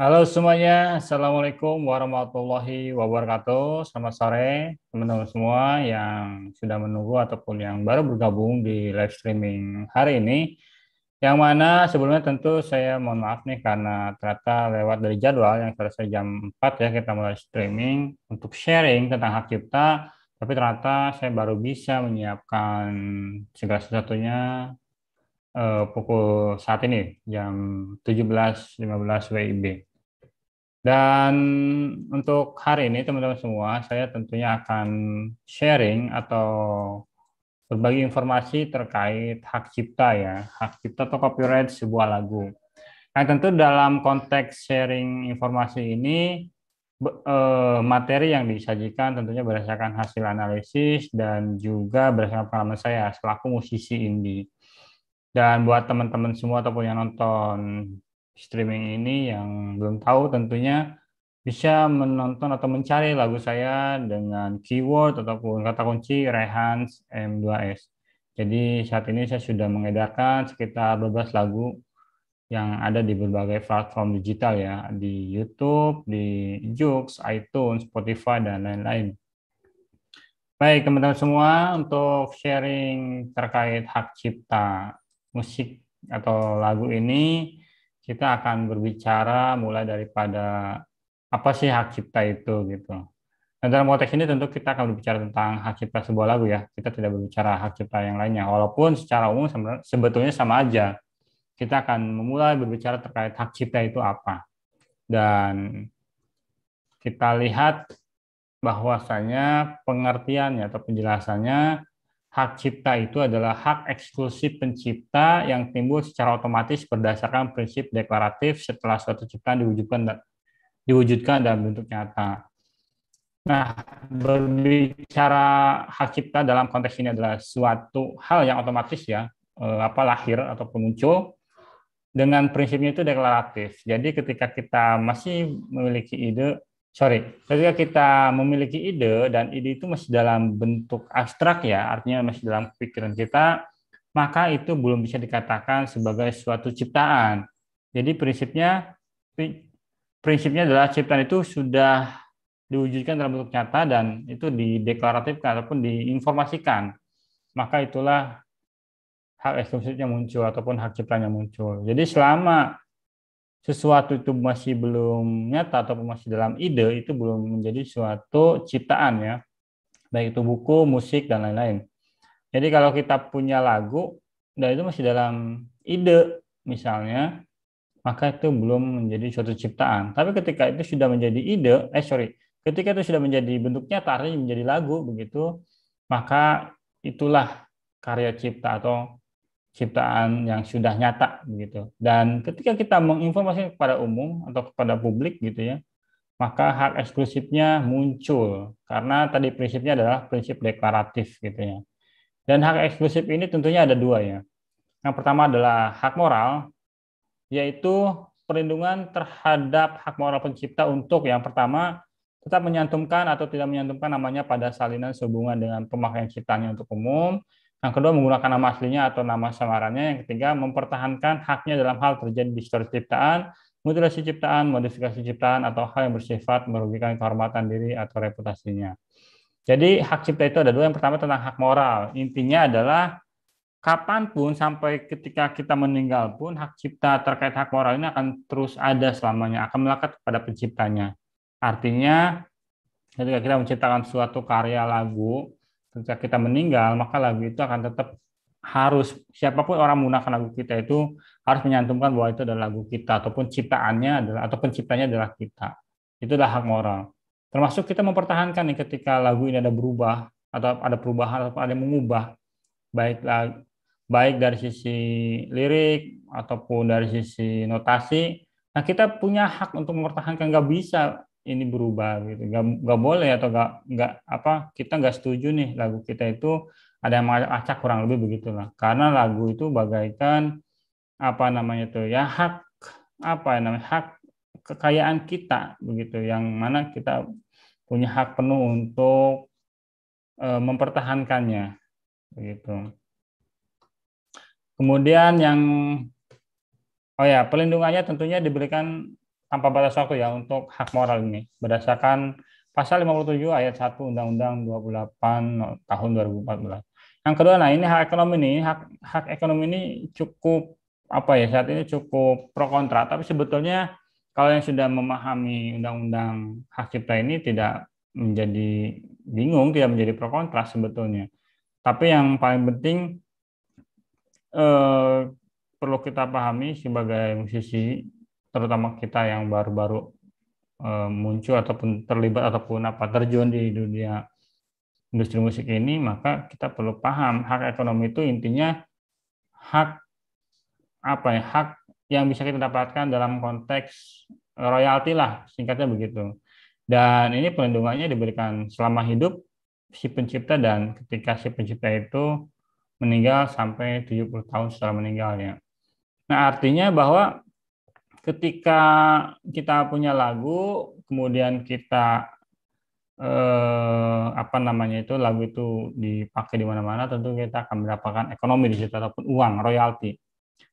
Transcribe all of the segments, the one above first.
Halo semuanya, Assalamualaikum warahmatullahi wabarakatuh. Selamat sore teman-teman semua yang sudah menunggu ataupun yang baru bergabung di live streaming hari ini. Yang mana sebelumnya tentu saya mohon maaf nih karena ternyata lewat dari jadwal yang selesai jam 4 ya kita mulai streaming untuk sharing tentang hak cipta. Tapi ternyata saya baru bisa menyiapkan segala sesuatunya eh, pukul saat ini jam 17.15 WIB. Dan untuk hari ini teman-teman semua, saya tentunya akan sharing atau berbagi informasi terkait hak cipta ya, hak cipta atau copyright sebuah lagu. Nah tentu dalam konteks sharing informasi ini, eh, materi yang disajikan tentunya berdasarkan hasil analisis dan juga berdasarkan pengalaman saya selaku musisi indie. Dan buat teman-teman semua ataupun yang nonton streaming ini yang belum tahu tentunya bisa menonton atau mencari lagu saya dengan keyword ataupun kata kunci Rehans M2S. Jadi saat ini saya sudah mengedarkan sekitar 12 lagu yang ada di berbagai platform digital ya, di YouTube, di Joox, iTunes, Spotify, dan lain-lain. Baik, teman-teman semua, untuk sharing terkait hak cipta musik atau lagu ini, kita akan berbicara mulai daripada apa sih hak cipta itu gitu. Nah, dalam konteks ini tentu kita akan berbicara tentang hak cipta sebuah lagu ya. Kita tidak berbicara hak cipta yang lainnya. Walaupun secara umum sebetulnya sama aja. Kita akan memulai berbicara terkait hak cipta itu apa. Dan kita lihat bahwasanya pengertiannya atau penjelasannya hak cipta itu adalah hak eksklusif pencipta yang timbul secara otomatis berdasarkan prinsip deklaratif setelah suatu ciptaan diwujudkan diwujudkan dalam bentuk nyata. Nah, berbicara hak cipta dalam konteks ini adalah suatu hal yang otomatis ya, eh, apa lahir ataupun muncul dengan prinsipnya itu deklaratif. Jadi ketika kita masih memiliki ide sorry, ketika kita memiliki ide dan ide itu masih dalam bentuk abstrak ya, artinya masih dalam pikiran kita, maka itu belum bisa dikatakan sebagai suatu ciptaan. Jadi prinsipnya prinsipnya adalah ciptaan itu sudah diwujudkan dalam bentuk nyata dan itu dideklaratifkan ataupun diinformasikan. Maka itulah hak eksklusif yang muncul ataupun hak ciptaan yang muncul. Jadi selama sesuatu itu masih belum nyata atau masih dalam ide itu belum menjadi suatu ciptaan ya baik itu buku musik dan lain-lain jadi kalau kita punya lagu dan itu masih dalam ide misalnya maka itu belum menjadi suatu ciptaan tapi ketika itu sudah menjadi ide eh sorry ketika itu sudah menjadi bentuknya artinya menjadi lagu begitu maka itulah karya cipta atau ciptaan yang sudah nyata begitu. Dan ketika kita menginformasikan kepada umum atau kepada publik gitu ya, maka hak eksklusifnya muncul karena tadi prinsipnya adalah prinsip deklaratif gitu ya. Dan hak eksklusif ini tentunya ada dua ya. Yang pertama adalah hak moral, yaitu perlindungan terhadap hak moral pencipta untuk yang pertama tetap menyantumkan atau tidak menyantumkan namanya pada salinan sehubungan dengan pemakaian ciptanya untuk umum. Yang kedua menggunakan nama aslinya atau nama samarannya. Yang ketiga mempertahankan haknya dalam hal terjadi distorsi ciptaan, mutilasi ciptaan, modifikasi ciptaan, atau hal yang bersifat merugikan kehormatan diri atau reputasinya. Jadi hak cipta itu ada dua. Yang pertama tentang hak moral. Intinya adalah kapanpun sampai ketika kita meninggal pun hak cipta terkait hak moral ini akan terus ada selamanya, akan melekat kepada penciptanya. Artinya ketika kita menciptakan suatu karya lagu, ketika kita meninggal maka lagu itu akan tetap harus siapapun orang menggunakan lagu kita itu harus menyantumkan bahwa itu adalah lagu kita ataupun ciptaannya adalah atau penciptanya adalah kita itu adalah hak moral termasuk kita mempertahankan nih ketika lagu ini ada berubah atau ada perubahan atau ada yang mengubah baik baik dari sisi lirik ataupun dari sisi notasi nah kita punya hak untuk mempertahankan nggak bisa ini berubah gitu nggak nggak boleh atau gak, nggak apa kita gak setuju nih lagu kita itu ada yang acak kurang lebih begitulah karena lagu itu bagaikan apa namanya itu ya hak apa ya namanya hak kekayaan kita begitu yang mana kita punya hak penuh untuk e, mempertahankannya begitu kemudian yang oh ya pelindungannya tentunya diberikan tanpa batas waktu ya untuk hak moral ini berdasarkan pasal 57 ayat 1 Undang-Undang 28 tahun 2014. Yang kedua, nah ini hak ekonomi ini hak hak ekonomi ini cukup apa ya saat ini cukup pro kontra, tapi sebetulnya kalau yang sudah memahami Undang-Undang Hak Cipta ini tidak menjadi bingung, tidak menjadi pro kontra sebetulnya. Tapi yang paling penting eh, perlu kita pahami sebagai musisi terutama kita yang baru-baru e, muncul ataupun terlibat ataupun apa terjun di dunia industri musik ini, maka kita perlu paham hak ekonomi itu intinya hak apa ya hak yang bisa kita dapatkan dalam konteks royalti lah singkatnya begitu. Dan ini perlindungannya diberikan selama hidup si pencipta dan ketika si pencipta itu meninggal sampai 70 tahun setelah meninggalnya. Nah, artinya bahwa ketika kita punya lagu, kemudian kita eh, apa namanya itu lagu itu dipakai di mana-mana, tentu kita akan mendapatkan ekonomi di situ ataupun uang royalti.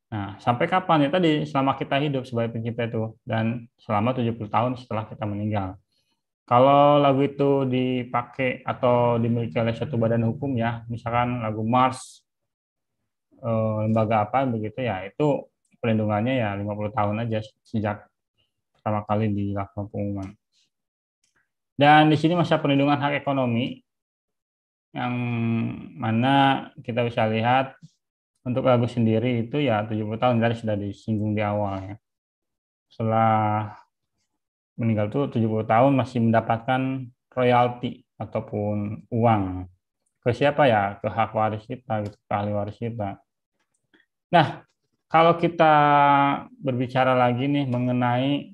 Nah, sampai kapan ya tadi selama kita hidup sebagai pencipta itu dan selama 70 tahun setelah kita meninggal. Kalau lagu itu dipakai atau dimiliki oleh suatu badan hukum ya, misalkan lagu Mars eh, lembaga apa begitu ya, itu perlindungannya ya 50 tahun aja sejak pertama kali dilakukan pengumuman. Dan di sini masa perlindungan hak ekonomi yang mana kita bisa lihat untuk lagu sendiri itu ya 70 tahun dari sudah disinggung di awal ya. Setelah meninggal tuh 70 tahun masih mendapatkan royalti ataupun uang ke siapa ya ke hak waris kita gitu ke ahli waris kita nah kalau kita berbicara lagi nih mengenai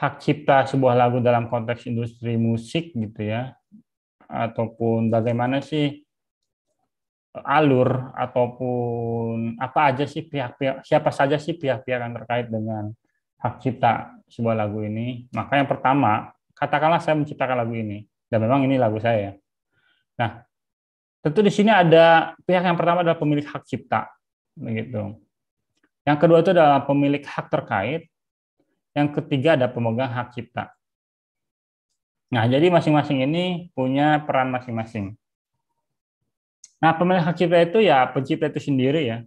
hak cipta sebuah lagu dalam konteks industri musik gitu ya ataupun bagaimana sih alur ataupun apa aja sih pihak-pihak siapa saja sih pihak-pihak yang terkait dengan hak cipta sebuah lagu ini maka yang pertama katakanlah saya menciptakan lagu ini dan memang ini lagu saya nah tentu di sini ada pihak yang pertama adalah pemilik hak cipta begitu yang kedua itu adalah pemilik hak terkait. Yang ketiga ada pemegang hak cipta. Nah, jadi masing-masing ini punya peran masing-masing. Nah, pemilik hak cipta itu ya pencipta itu sendiri ya.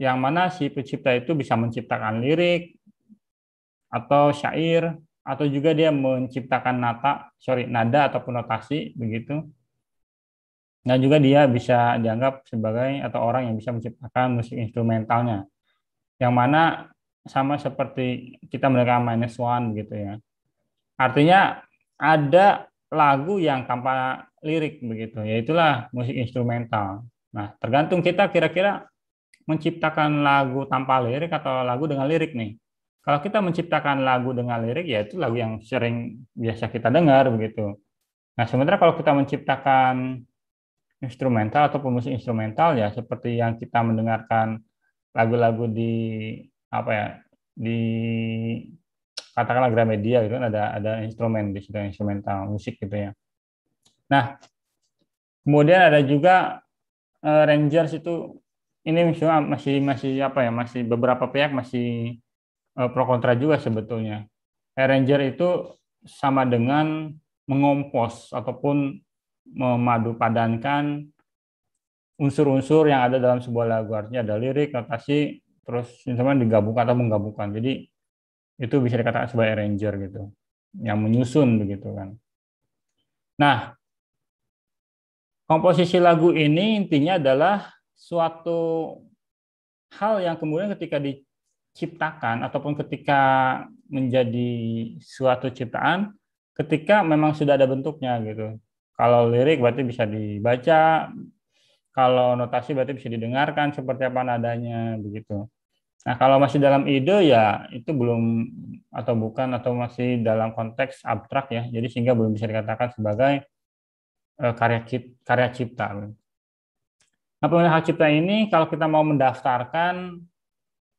Yang mana si pencipta itu bisa menciptakan lirik atau syair atau juga dia menciptakan nata, sorry, nada ataupun notasi begitu dan juga dia bisa dianggap sebagai atau orang yang bisa menciptakan musik instrumentalnya. Yang mana sama seperti kita mendengar minus one gitu ya. Artinya ada lagu yang tanpa lirik begitu, yaitulah musik instrumental. Nah, tergantung kita kira-kira menciptakan lagu tanpa lirik atau lagu dengan lirik nih. Kalau kita menciptakan lagu dengan lirik, yaitu lagu yang sering biasa kita dengar begitu. Nah, sementara kalau kita menciptakan instrumental atau pemusik instrumental ya seperti yang kita mendengarkan lagu-lagu di apa ya di katakanlah Gramedia gitu kan ada ada instrumen di situ instrumental musik gitu ya. Nah, kemudian ada juga uh, Rangers itu ini misalnya masih masih apa ya masih beberapa pihak masih uh, pro kontra juga sebetulnya. Eh, Ranger itu sama dengan mengompos ataupun memadupadankan unsur-unsur yang ada dalam sebuah lagu artinya ada lirik, notasi, terus instrumen digabungkan atau menggabungkan. Jadi itu bisa dikatakan sebagai arranger gitu, yang menyusun begitu kan. Nah, komposisi lagu ini intinya adalah suatu hal yang kemudian ketika diciptakan ataupun ketika menjadi suatu ciptaan ketika memang sudah ada bentuknya gitu kalau lirik berarti bisa dibaca, kalau notasi berarti bisa didengarkan seperti apa nadanya begitu. Nah, kalau masih dalam ide ya itu belum atau bukan atau masih dalam konteks abstrak ya. Jadi sehingga belum bisa dikatakan sebagai uh, karya karya cipta. Nah, pemilihan hak cipta ini kalau kita mau mendaftarkan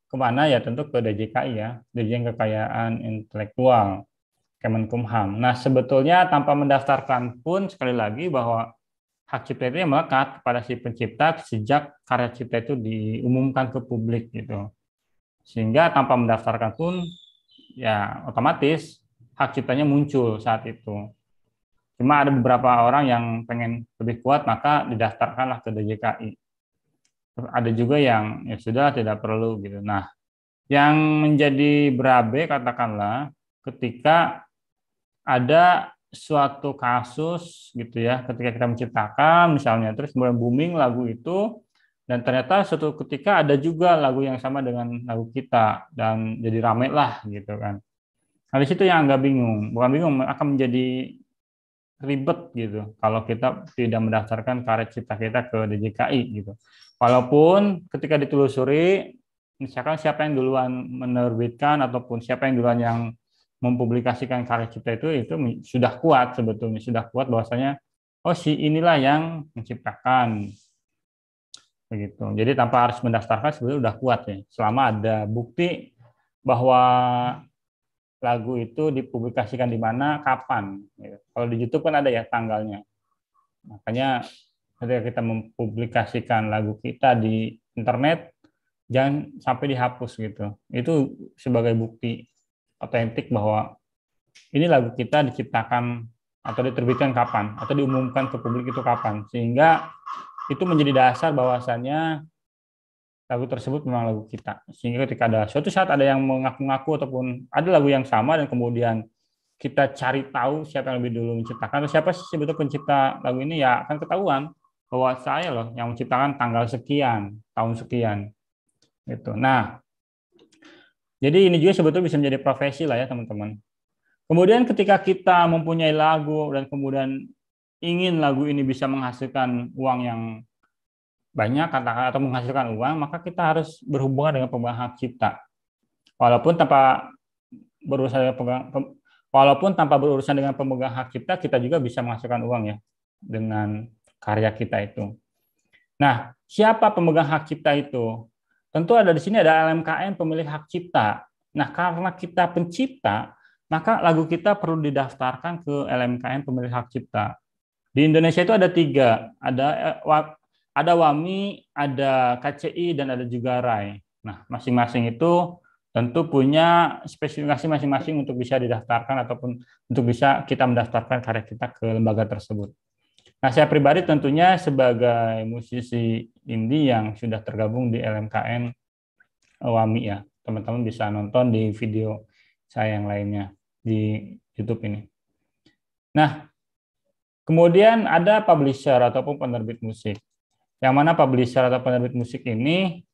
kemana ya tentu ke DJKI ya, Dirjen Kekayaan Intelektual. Kemenkumham. Nah, sebetulnya tanpa mendaftarkan pun sekali lagi bahwa hak cipta itu melekat pada si pencipta sejak karya cipta itu diumumkan ke publik gitu. Sehingga tanpa mendaftarkan pun ya otomatis hak ciptanya muncul saat itu. Cuma ada beberapa orang yang pengen lebih kuat maka didaftarkanlah ke DJKI. ada juga yang ya sudah tidak perlu gitu. Nah, yang menjadi berabe katakanlah ketika ada suatu kasus gitu ya ketika kita menciptakan misalnya terus kemudian booming lagu itu dan ternyata suatu ketika ada juga lagu yang sama dengan lagu kita dan jadi rame lah gitu kan nah itu yang agak bingung bukan bingung akan menjadi ribet gitu kalau kita tidak mendaftarkan karya cipta kita ke DJKI gitu walaupun ketika ditelusuri misalkan siapa yang duluan menerbitkan ataupun siapa yang duluan yang mempublikasikan karya kita itu itu sudah kuat sebetulnya sudah kuat bahwasanya oh si inilah yang menciptakan begitu jadi tanpa harus mendaftarkan sebetulnya sudah kuat ya selama ada bukti bahwa lagu itu dipublikasikan di mana kapan kalau di YouTube kan ada ya tanggalnya makanya ketika kita mempublikasikan lagu kita di internet jangan sampai dihapus gitu itu sebagai bukti otentik bahwa ini lagu kita diciptakan atau diterbitkan kapan atau diumumkan ke publik itu kapan sehingga itu menjadi dasar bahwasannya lagu tersebut memang lagu kita sehingga ketika ada suatu saat ada yang mengaku-ngaku ataupun ada lagu yang sama dan kemudian kita cari tahu siapa yang lebih dulu menciptakan atau siapa sih sebetulnya pencipta lagu ini ya akan ketahuan bahwa saya loh yang menciptakan tanggal sekian tahun sekian gitu nah jadi ini juga sebetulnya bisa menjadi profesi lah ya teman-teman. Kemudian ketika kita mempunyai lagu dan kemudian ingin lagu ini bisa menghasilkan uang yang banyak katakan atau menghasilkan uang, maka kita harus berhubungan dengan pemegang hak cipta. Walaupun tanpa berurusan dengan pemegang, walaupun tanpa berurusan dengan pemegang hak cipta, kita juga bisa menghasilkan uang ya dengan karya kita itu. Nah, siapa pemegang hak cipta itu? Tentu ada di sini ada LMKN pemilik hak cipta. Nah, karena kita pencipta, maka lagu kita perlu didaftarkan ke LMKN pemilik hak cipta. Di Indonesia itu ada tiga, ada eh, ada WAMI, ada KCI, dan ada juga RAI. Nah, masing-masing itu tentu punya spesifikasi masing-masing untuk bisa didaftarkan ataupun untuk bisa kita mendaftarkan karya kita ke lembaga tersebut. Nah, saya pribadi tentunya sebagai musisi indie yang sudah tergabung di LMKN eh, Wami ya. Teman-teman bisa nonton di video saya yang lainnya di YouTube ini. Nah, kemudian ada publisher ataupun penerbit musik. Yang mana publisher atau penerbit musik ini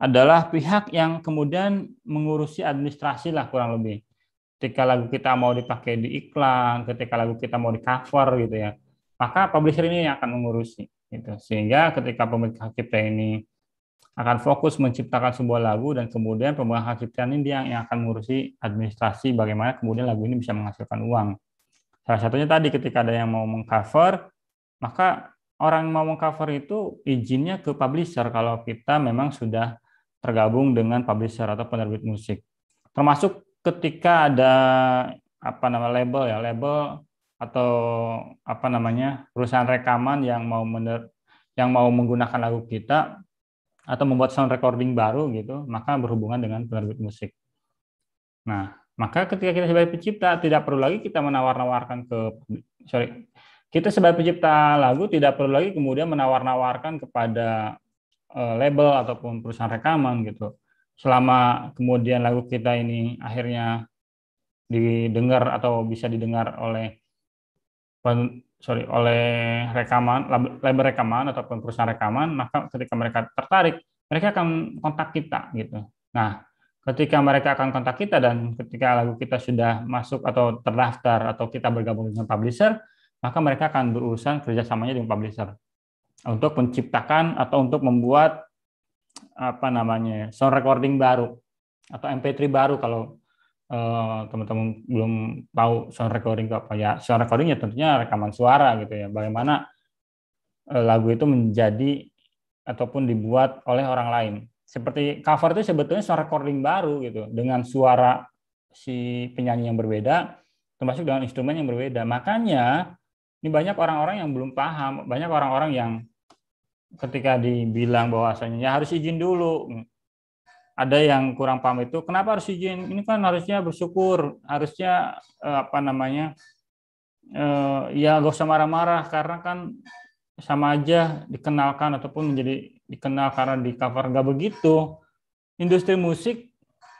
adalah pihak yang kemudian mengurusi administrasi lah kurang lebih. Ketika lagu kita mau dipakai di iklan, ketika lagu kita mau di cover gitu ya maka publisher ini akan mengurusi gitu. Sehingga ketika pemilik hak cipta ini akan fokus menciptakan sebuah lagu dan kemudian pemegang hak cipta ini dia yang akan mengurusi administrasi bagaimana kemudian lagu ini bisa menghasilkan uang. Salah satunya tadi ketika ada yang mau mengcover, maka orang yang mau mengcover itu izinnya ke publisher kalau kita memang sudah tergabung dengan publisher atau penerbit musik. Termasuk ketika ada apa nama label ya, label atau apa namanya perusahaan rekaman yang mau mener yang mau menggunakan lagu kita atau membuat sound recording baru gitu maka berhubungan dengan penerbit musik nah maka ketika kita sebagai pencipta tidak perlu lagi kita menawar-nawarkan ke sorry kita sebagai pencipta lagu tidak perlu lagi kemudian menawar-nawarkan kepada eh, label ataupun perusahaan rekaman gitu selama kemudian lagu kita ini akhirnya didengar atau bisa didengar oleh pen, sorry oleh rekaman label rekaman ataupun perusahaan rekaman maka ketika mereka tertarik mereka akan kontak kita gitu nah ketika mereka akan kontak kita dan ketika lagu kita sudah masuk atau terdaftar atau kita bergabung dengan publisher maka mereka akan berurusan kerjasamanya dengan publisher untuk menciptakan atau untuk membuat apa namanya sound recording baru atau MP3 baru kalau Eh, teman-teman uh, belum tahu sound recording itu apa ya sound recording ya tentunya rekaman suara gitu ya bagaimana uh, lagu itu menjadi ataupun dibuat oleh orang lain seperti cover itu sebetulnya sound recording baru gitu dengan suara si penyanyi yang berbeda termasuk dengan instrumen yang berbeda makanya ini banyak orang-orang yang belum paham banyak orang-orang yang ketika dibilang bahwasanya ya harus izin dulu ada yang kurang paham itu kenapa harus izin ini kan harusnya bersyukur harusnya eh, apa namanya eh, ya gak usah marah-marah karena kan sama aja dikenalkan ataupun menjadi dikenal karena di cover gak begitu industri musik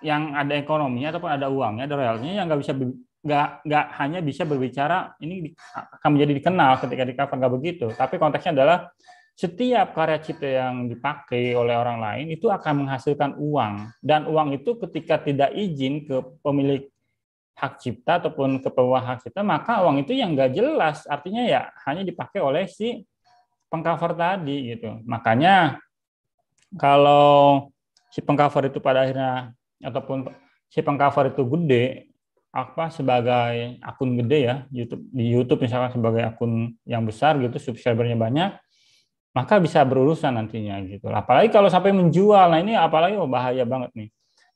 yang ada ekonominya ataupun ada uangnya ada realnya yang nggak bisa nggak nggak hanya bisa berbicara ini akan menjadi dikenal ketika di cover nggak begitu tapi konteksnya adalah setiap karya cipta yang dipakai oleh orang lain itu akan menghasilkan uang dan uang itu ketika tidak izin ke pemilik hak cipta ataupun ke bawah hak cipta maka uang itu yang nggak jelas artinya ya hanya dipakai oleh si pengcover tadi gitu makanya kalau si pengcover itu pada akhirnya ataupun si pengcover itu gede apa sebagai akun gede ya YouTube di YouTube misalkan sebagai akun yang besar gitu subscribernya banyak maka bisa berurusan nantinya gitu. Apalagi kalau sampai menjual, nah ini apalagi oh, bahaya banget nih.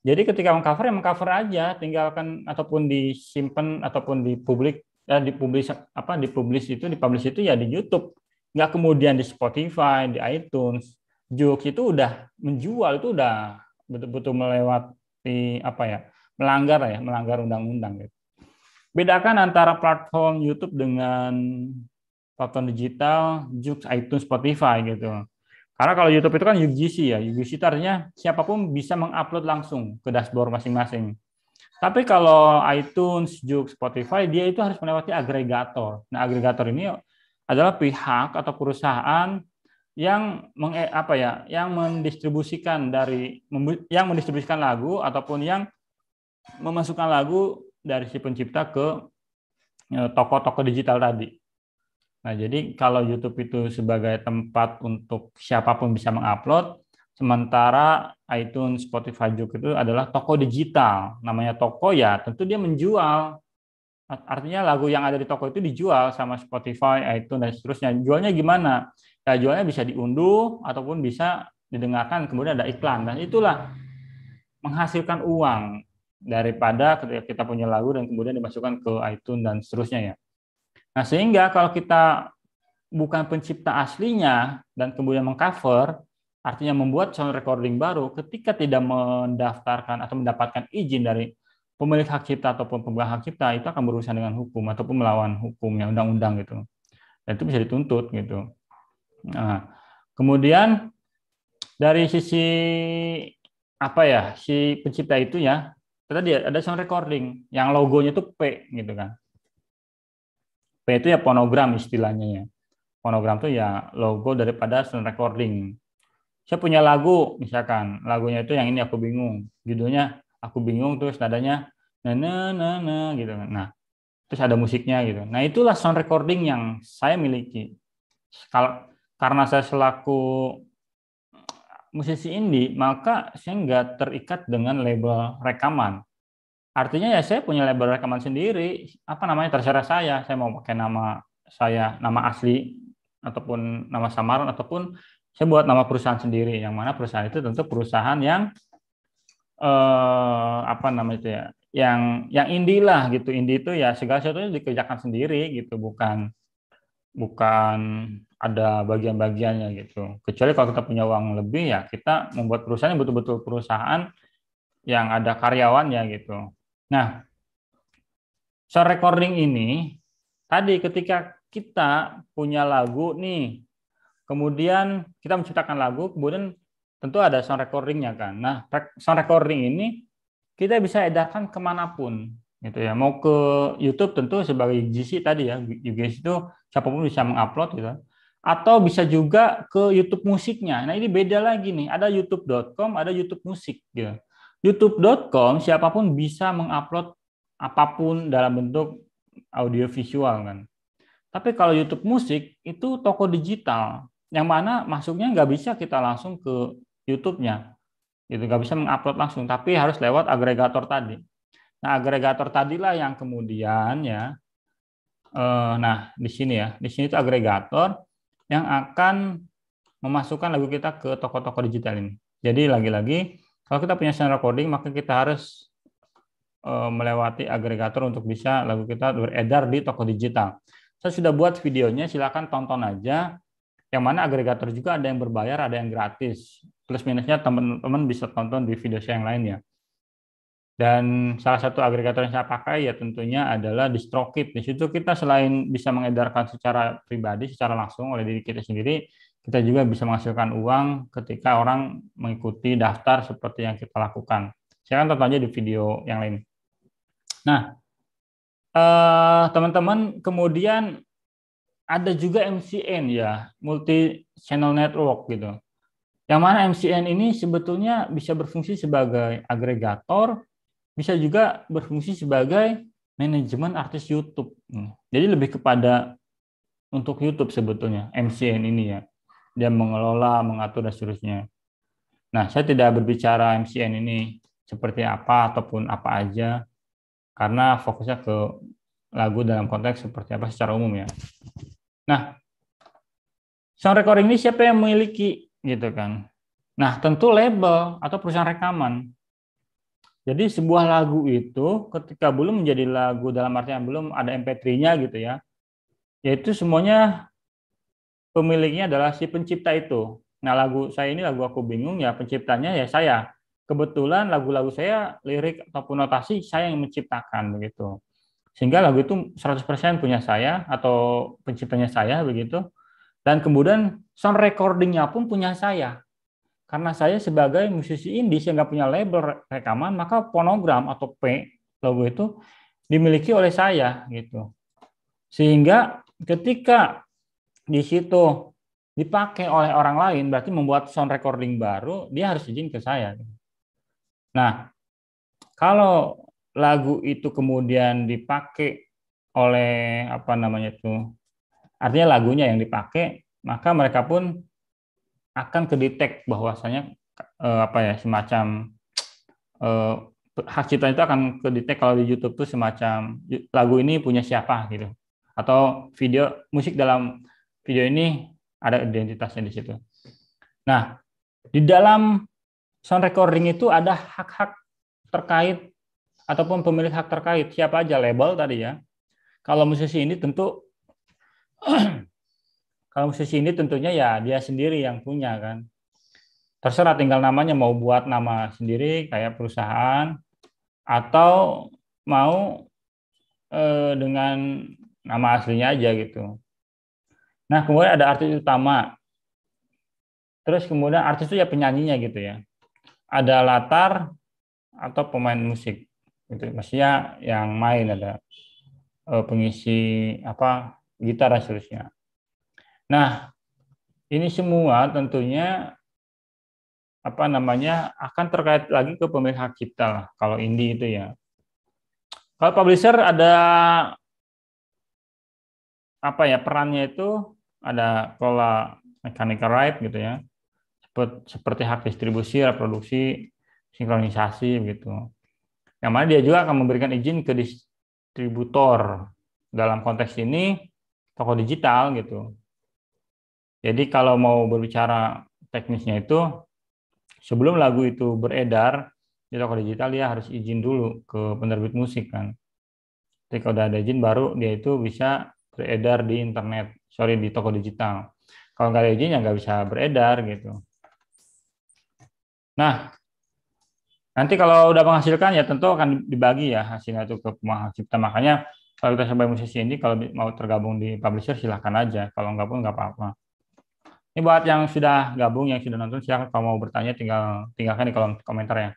Jadi ketika mengcover ya mengcover aja, tinggalkan ataupun disimpan ataupun di publik, ya eh, publis apa di publis itu di publis itu ya di YouTube. Nggak kemudian di Spotify, di iTunes. juk itu udah menjual itu udah betul-betul melewati apa ya? melanggar ya, melanggar undang-undang gitu. Bedakan antara platform YouTube dengan platform digital, Jux, iTunes, Spotify gitu. Karena kalau YouTube itu kan UGC ya, UGC itu artinya siapapun bisa mengupload langsung ke dashboard masing-masing. Tapi kalau iTunes, Jux, Spotify, dia itu harus melewati agregator. Nah, agregator ini adalah pihak atau perusahaan yang meng, eh, apa ya, yang mendistribusikan dari yang mendistribusikan lagu ataupun yang memasukkan lagu dari si pencipta ke eh, toko-toko digital tadi. Nah, jadi kalau YouTube itu sebagai tempat untuk siapapun bisa mengupload, sementara iTunes, Spotify, Juk itu adalah toko digital. Namanya toko ya, tentu dia menjual. Artinya lagu yang ada di toko itu dijual sama Spotify, iTunes dan seterusnya. Jualnya gimana? Ya jualnya bisa diunduh ataupun bisa didengarkan kemudian ada iklan dan itulah menghasilkan uang daripada ketika kita punya lagu dan kemudian dimasukkan ke iTunes dan seterusnya ya. Nah, sehingga kalau kita bukan pencipta aslinya dan kemudian mengcover, artinya membuat sound recording baru ketika tidak mendaftarkan atau mendapatkan izin dari pemilik hak cipta ataupun pemegang hak cipta itu akan berurusan dengan hukum ataupun melawan hukumnya undang-undang gitu. Dan itu bisa dituntut gitu. Nah, kemudian dari sisi apa ya si pencipta itu ya tadi ada sound recording yang logonya itu P gitu kan P itu ya ponogram istilahnya ya. Ponogram itu ya logo daripada sound recording. Saya punya lagu misalkan, lagunya itu yang ini aku bingung. Judulnya aku bingung terus nadanya na na na, na gitu. Nah, terus ada musiknya gitu. Nah, itulah sound recording yang saya miliki. Kalau karena saya selaku musisi indie, maka saya nggak terikat dengan label rekaman artinya ya saya punya label rekaman sendiri apa namanya terserah saya saya mau pakai nama saya nama asli ataupun nama samaran ataupun saya buat nama perusahaan sendiri yang mana perusahaan itu tentu perusahaan yang eh, apa namanya itu ya yang yang indie lah gitu indie itu ya segala sesuatu dikerjakan sendiri gitu bukan bukan ada bagian-bagiannya gitu kecuali kalau kita punya uang lebih ya kita membuat perusahaan yang betul-betul perusahaan yang ada karyawannya gitu Nah, sound recording ini tadi ketika kita punya lagu nih, kemudian kita menciptakan lagu, kemudian tentu ada sound recordingnya kan. Nah, sound recording ini kita bisa edarkan kemanapun gitu ya. Mau ke YouTube tentu sebagai UGC tadi ya, UGC itu siapapun bisa mengupload gitu. Atau bisa juga ke YouTube musiknya. Nah ini beda lagi nih, ada youtube.com, ada YouTube musik gitu. YouTube.com siapapun bisa mengupload apapun dalam bentuk audio visual kan. Tapi kalau YouTube musik itu toko digital yang mana masuknya nggak bisa kita langsung ke YouTube-nya. Gitu, nggak bisa mengupload langsung, tapi harus lewat agregator tadi. Nah, agregator tadilah yang kemudian ya eh, nah di sini ya, di sini itu agregator yang akan memasukkan lagu kita ke toko-toko digital ini. Jadi lagi-lagi kalau kita punya standar recording, maka kita harus eh, melewati agregator untuk bisa lagu kita beredar di toko digital. Saya sudah buat videonya, silakan tonton aja. Yang mana agregator juga ada yang berbayar, ada yang gratis. Plus minusnya teman-teman bisa tonton di video saya yang lainnya. Dan salah satu agregator yang saya pakai ya tentunya adalah DistroKid. Di situ kita selain bisa mengedarkan secara pribadi, secara langsung oleh diri kita sendiri, kita juga bisa menghasilkan uang ketika orang mengikuti daftar seperti yang kita lakukan. Saya akan tonton aja di video yang lain. Nah, eh, teman-teman, kemudian ada juga MCN ya, multi channel network gitu. Yang mana MCN ini sebetulnya bisa berfungsi sebagai agregator, bisa juga berfungsi sebagai manajemen artis YouTube. Hmm. Jadi lebih kepada untuk YouTube sebetulnya MCN ini ya dia mengelola, mengatur dan seterusnya. Nah, saya tidak berbicara MCN ini seperti apa ataupun apa aja karena fokusnya ke lagu dalam konteks seperti apa secara umum ya. Nah, sound recording ini siapa yang memiliki gitu kan. Nah, tentu label atau perusahaan rekaman. Jadi sebuah lagu itu ketika belum menjadi lagu dalam artian belum ada MP3-nya gitu ya, yaitu semuanya pemiliknya adalah si pencipta itu. Nah lagu saya ini lagu aku bingung ya penciptanya ya saya. Kebetulan lagu-lagu saya lirik ataupun notasi saya yang menciptakan begitu. Sehingga lagu itu 100% punya saya atau penciptanya saya begitu. Dan kemudian sound recordingnya pun punya saya. Karena saya sebagai musisi indie sehingga punya label rekaman, maka fonogram atau P logo itu dimiliki oleh saya gitu. Sehingga ketika di situ dipakai oleh orang lain berarti membuat sound recording baru dia harus izin ke saya. Nah, kalau lagu itu kemudian dipakai oleh apa namanya itu artinya lagunya yang dipakai maka mereka pun akan kedetek bahwasanya eh, apa ya semacam eh, hak cipta itu akan kedetek kalau di YouTube tuh semacam lagu ini punya siapa gitu atau video musik dalam video ini ada identitasnya di situ. Nah, di dalam sound recording itu ada hak-hak terkait ataupun pemilik hak terkait siapa aja label tadi ya. Kalau musisi ini tentu kalau musisi ini tentunya ya dia sendiri yang punya kan. Terserah tinggal namanya mau buat nama sendiri kayak perusahaan atau mau eh, dengan nama aslinya aja gitu. Nah, kemudian ada artis utama. Terus kemudian artis itu ya penyanyinya gitu ya. Ada latar atau pemain musik. itu Maksudnya yang main ada eh, pengisi apa gitar dan seterusnya. Nah, ini semua tentunya apa namanya akan terkait lagi ke pemilik hak cipta lah, kalau indie itu ya. Kalau publisher ada apa ya perannya itu ada pola mechanical right gitu ya seperti hak distribusi, reproduksi, sinkronisasi gitu. Yang mana dia juga akan memberikan izin ke distributor dalam konteks ini toko digital gitu. Jadi kalau mau berbicara teknisnya itu sebelum lagu itu beredar di toko digital dia harus izin dulu ke penerbit musik kan. Jadi kalau udah ada izin baru dia itu bisa beredar di internet sorry di toko digital. Kalau nggak ada izinnya nggak bisa beredar gitu. Nah, nanti kalau udah menghasilkan ya tentu akan dibagi ya hasilnya itu ke cipta nah, Makanya kalau kita sebagai musisi ini kalau mau tergabung di publisher silahkan aja. Kalau nggak pun nggak apa-apa. Ini buat yang sudah gabung, yang sudah nonton, silahkan kalau mau bertanya tinggal tinggalkan di kolom komentar ya.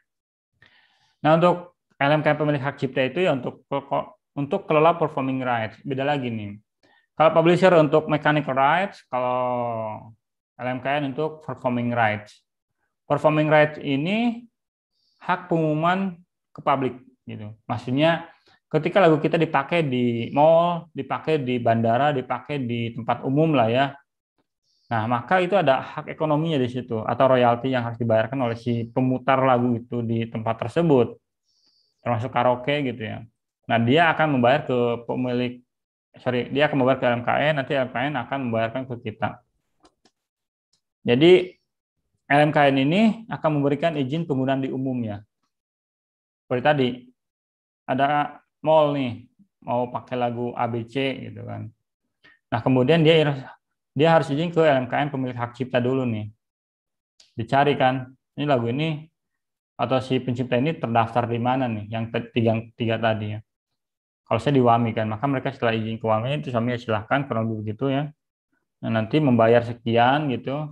Nah untuk LMK pemilik hak cipta itu ya untuk untuk kelola performing rights. Beda lagi nih. Kalau publisher untuk mechanical rights, kalau LMKN untuk performing rights. Performing rights ini hak pengumuman ke publik gitu. Maksudnya ketika lagu kita dipakai di mall, dipakai di bandara, dipakai di tempat umum lah ya. Nah, maka itu ada hak ekonominya di situ atau royalti yang harus dibayarkan oleh si pemutar lagu itu di tempat tersebut. Termasuk karaoke gitu ya. Nah, dia akan membayar ke pemilik sorry, dia akan membayar ke LMKN, nanti LMKN akan membayarkan ke kita. Jadi LMKN ini akan memberikan izin penggunaan di umum ya. Seperti tadi, ada mall nih, mau pakai lagu ABC gitu kan. Nah kemudian dia dia harus izin ke LMKN pemilik hak cipta dulu nih. Dicari kan, ini lagu ini atau si pencipta ini terdaftar di mana nih, yang tiga, tiga tadi ya kalau saya diwami kan maka mereka setelah izin ke WAMI itu suami ya silahkan kurang lebih begitu ya nah, nanti membayar sekian gitu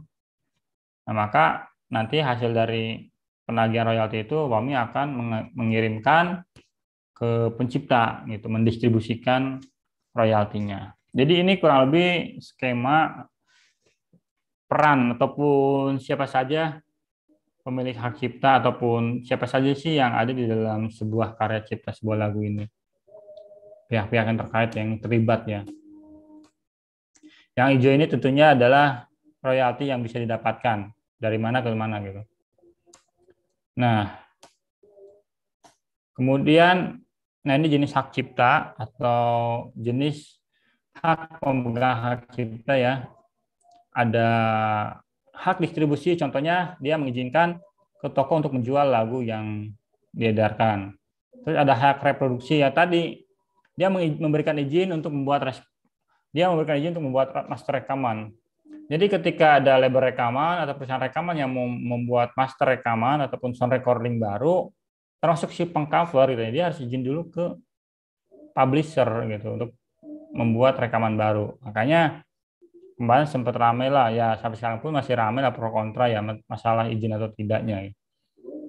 nah maka nanti hasil dari penagihan royalti itu WAMI akan mengirimkan ke pencipta gitu mendistribusikan royaltinya jadi ini kurang lebih skema peran ataupun siapa saja pemilik hak cipta ataupun siapa saja sih yang ada di dalam sebuah karya cipta sebuah lagu ini pihak-pihak yang terkait yang terlibat ya. Yang hijau ini tentunya adalah royalti yang bisa didapatkan dari mana ke mana gitu. Nah, kemudian nah ini jenis hak cipta atau jenis hak pemegang hak cipta ya. Ada hak distribusi contohnya dia mengizinkan ke toko untuk menjual lagu yang diedarkan. Terus ada hak reproduksi ya tadi dia memberikan izin untuk membuat dia memberikan izin untuk membuat master rekaman. Jadi ketika ada label rekaman atau perusahaan rekaman yang membuat master rekaman ataupun sound recording baru, termasuk si pengcover gitu, ya, dia harus izin dulu ke publisher gitu untuk membuat rekaman baru. Makanya kemarin sempat ramai lah ya sampai sekarang pun masih ramai lah pro kontra ya masalah izin atau tidaknya.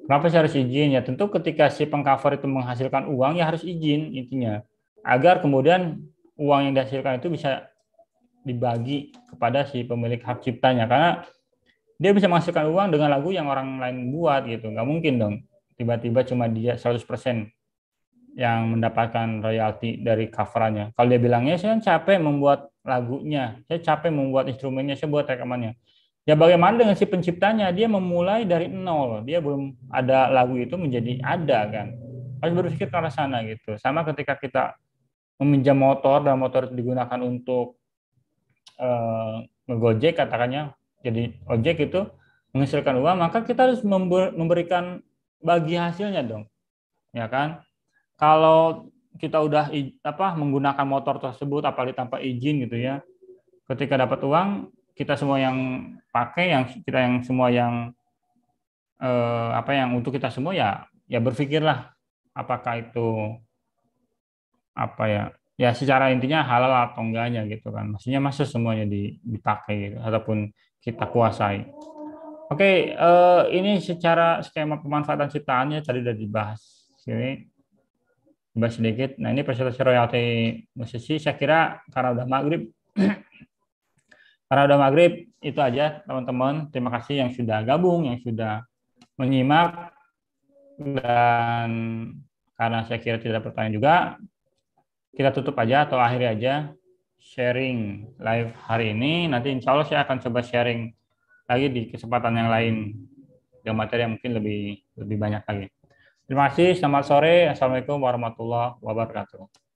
Kenapa sih harus izin? Ya tentu ketika si pengcover itu menghasilkan uang ya harus izin intinya agar kemudian uang yang dihasilkan itu bisa dibagi kepada si pemilik hak ciptanya karena dia bisa menghasilkan uang dengan lagu yang orang lain buat gitu nggak mungkin dong tiba-tiba cuma dia 100% yang mendapatkan royalti dari coverannya kalau dia bilangnya saya capek membuat lagunya saya capek membuat instrumennya saya buat rekamannya ya bagaimana dengan si penciptanya dia memulai dari nol dia belum ada lagu itu menjadi ada kan harus berpikir ke arah sana gitu sama ketika kita meminjam motor dan motor itu digunakan untuk uh, ngegojek katakannya jadi ojek itu menghasilkan uang maka kita harus memberikan bagi hasilnya dong ya kan kalau kita udah apa menggunakan motor tersebut apalagi tanpa izin gitu ya ketika dapat uang kita semua yang pakai yang kita yang semua yang eh, apa yang untuk kita semua ya ya berpikirlah apakah itu apa ya ya secara intinya halal atau enggaknya gitu kan maksudnya masuk semuanya dipakai gitu ataupun kita kuasai oke eh, ini secara skema pemanfaatan ciptaannya tadi sudah dibahas sini dibahas sedikit nah ini presentasi royalti musisi saya kira karena udah maghrib karena udah maghrib itu aja teman-teman terima kasih yang sudah gabung yang sudah menyimak dan karena saya kira tidak pertanyaan juga kita tutup aja atau akhiri aja sharing live hari ini. Nanti insya Allah saya akan coba sharing lagi di kesempatan yang lain yang materi yang mungkin lebih lebih banyak lagi. Terima kasih, selamat sore. Assalamualaikum warahmatullahi wabarakatuh.